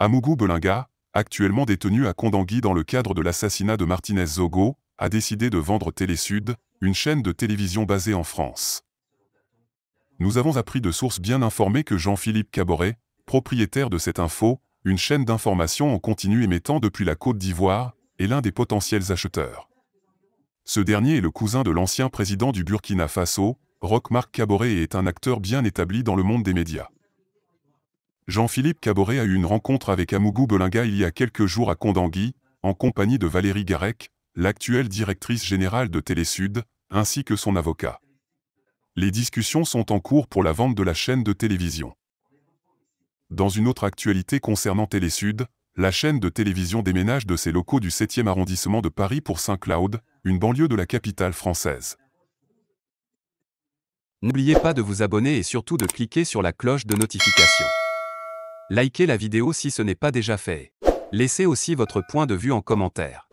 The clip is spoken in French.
Amougou Belinga, actuellement détenu à Kondangui dans le cadre de l'assassinat de Martinez Zogo, a décidé de vendre Télésud, une chaîne de télévision basée en France. Nous avons appris de sources bien informées que Jean-Philippe Caboret, propriétaire de cette info, une chaîne d'information en continu émettant depuis la Côte d'Ivoire, est l'un des potentiels acheteurs. Ce dernier est le cousin de l'ancien président du Burkina Faso, Roch Marc Caboret et est un acteur bien établi dans le monde des médias. Jean-Philippe Caboret a eu une rencontre avec Amougou Belinga il y a quelques jours à Condangui, en compagnie de Valérie Garec, l'actuelle directrice générale de Télésud, ainsi que son avocat. Les discussions sont en cours pour la vente de la chaîne de télévision. Dans une autre actualité concernant Télésud, la chaîne de télévision déménage de ses locaux du 7e arrondissement de Paris pour Saint-Cloud, une banlieue de la capitale française. N'oubliez pas de vous abonner et surtout de cliquer sur la cloche de notification. Likez la vidéo si ce n'est pas déjà fait. Laissez aussi votre point de vue en commentaire.